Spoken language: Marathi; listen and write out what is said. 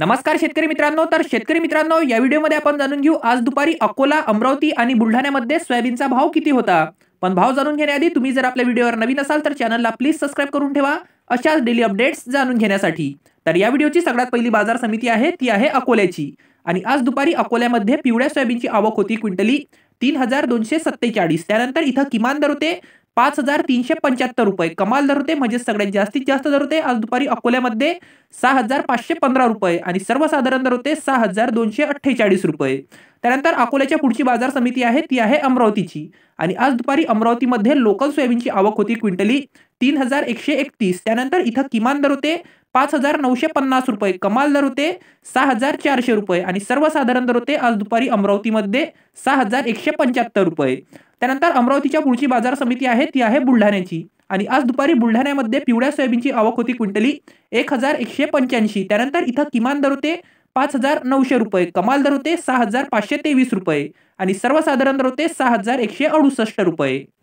नमस्कार शेतकरी मित्रांनो तर शेतकरी मित्रांनो या व्हिडिओमध्ये आपण जाणून घेऊ आज दुपारी अकोला अमरावती आणि बुलढाण्यामध्ये सोयाबीनचा भाव किती होता पण भाव जाणून घेण्याआधी तुम्ही जर आपल्या व्हिडिओवर नवीन असाल तर चॅनलला प्लीज सबस्क्राईब करून ठेवा अशाच डेली अपडेट्स जाणून घेण्यासाठी तर या व्हिडिओची सगळ्यात पहिली बाजार समिती आहे ती आहे अकोल्याची आणि आज दुपारी अकोल्यामध्ये पिवळ्या सोयाबीनची आवक होती क्विंटली तीन हजार दोनशे सत्तेचाळीस त्यानंतर इथं किमान दर होते पाच हजार तीनशे पंच्याहत्तर रुपये कमाल दर होते म्हणजे सगळ्यात जास्तीत जास्त दर होते आज दुपारी अकोल्यामध्ये सहा हजार पाचशे पंधरा रुपये आणि सर्वसाधारण दर होते सहा हजार दोनशे अठ्ठेचाळीस रुपये त्यानंतर अकोल्याच्या पुढची बाजार समिती आहे ती आहे अमरावतीची आणि आज दुपारी अमरावतीमध्ये लोकल सोयाबीनची आवक होती क्विंटली तीन हजार एकशे एकतीस त्यानंतर इथं किमान दर होते पाच हजार नऊशे पन्नास रुपये कमाल दर होते सहा हजार चारशे रुपये आणि सर्वसाधारण दर होते आज दुपारी अमरावतीमध्ये सहा हजार एकशे पंच्याहत्तर रुपये त्यानंतर अमरावतीच्या पुढची बाजार समिती आहे ती आहे बुलढाण्याची आणि आज दुपारी बुलढाण्यामध्ये पिवळ्या सोयाबीनची आवक होती क्विंटली एक हजार एकशे पंच्याऐंशी त्यानंतर इथं किमान दर होते पाच हजार नऊशे रुपये कमाल दर होते सहा हजार पाचशे तेवीस रुपये आणि सर्वसाधारण दर होते सहा हजार एकशे अडुसष्ट रुपये